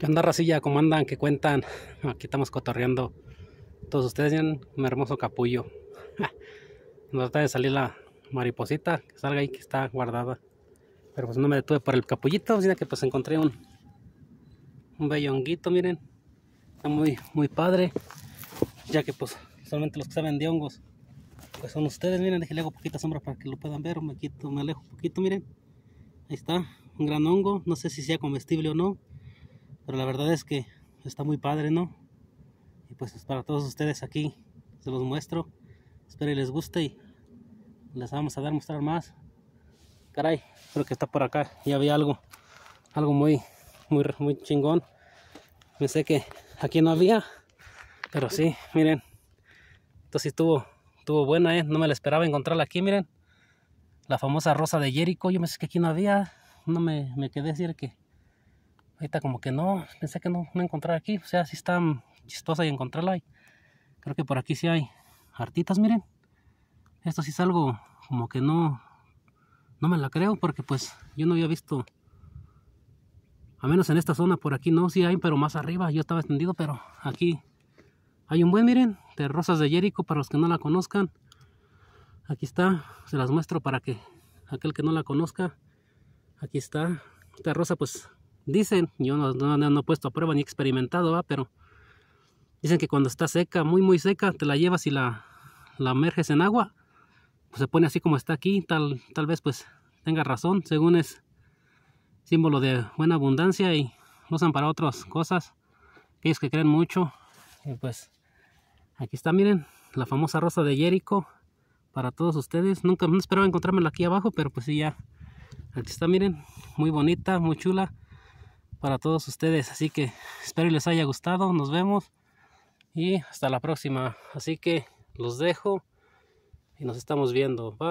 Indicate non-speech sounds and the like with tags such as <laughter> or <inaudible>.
¿Qué onda, racilla? ¿Cómo andan? que cuentan? <laughs> Aquí estamos cotorreando. Todos ustedes tienen un hermoso capullo. <laughs> Nos trata de salir la mariposita que salga ahí, que está guardada. Pero pues no me detuve por el capullito, sino que pues encontré un, un bello honguito, miren. Está muy, muy padre. Ya que pues solamente los que saben de hongos, pues son ustedes, miren, déjenle hago poquita sombra para que lo puedan ver. Me quito, me alejo un poquito, miren. Ahí está, un gran hongo. No sé si sea comestible o no pero la verdad es que está muy padre, ¿no? Y pues para todos ustedes aquí se los muestro. Espero que les guste y les vamos a dar mostrar más. Caray, creo que está por acá. Ya había algo, algo muy, muy, muy chingón. Pensé que aquí no había, pero sí, miren. Entonces sí estuvo, buena, ¿eh? No me la esperaba encontrarla aquí, miren. La famosa rosa de Jericho. Yo me sé que aquí no había. No me, me quedé decir que Ahorita como que no, pensé que no, no encontrar aquí. O sea, sí está mm, chistosa y encontrarla. ahí creo que por aquí sí hay hartitas, miren. Esto sí es algo como que no, no me la creo porque pues yo no había visto... A menos en esta zona por aquí no, sí hay, pero más arriba. Yo estaba extendido, pero aquí hay un buen, miren, de rosas de Jericho para los que no la conozcan. Aquí está, se las muestro para que aquel que no la conozca. Aquí está, esta rosa pues Dicen, yo no, no, he puesto a prueba ni experimentado, pero dicen que cuando está seca, muy muy seca, te la llevas y la, la merges en agua, pues se pone así como está aquí, tal, tal vez pues tenga razón, según es símbolo de buena abundancia y lo usan para otras cosas, aquellos que creen mucho, pues aquí está, miren, la famosa rosa de Jericho, para todos ustedes, nunca me esperaba encontrármela aquí abajo, pero pues sí ya, aquí está, miren, muy bonita, muy chula, para todos ustedes. Así que espero les haya gustado. Nos vemos y hasta la próxima. Así que los dejo y nos estamos viendo. Bye.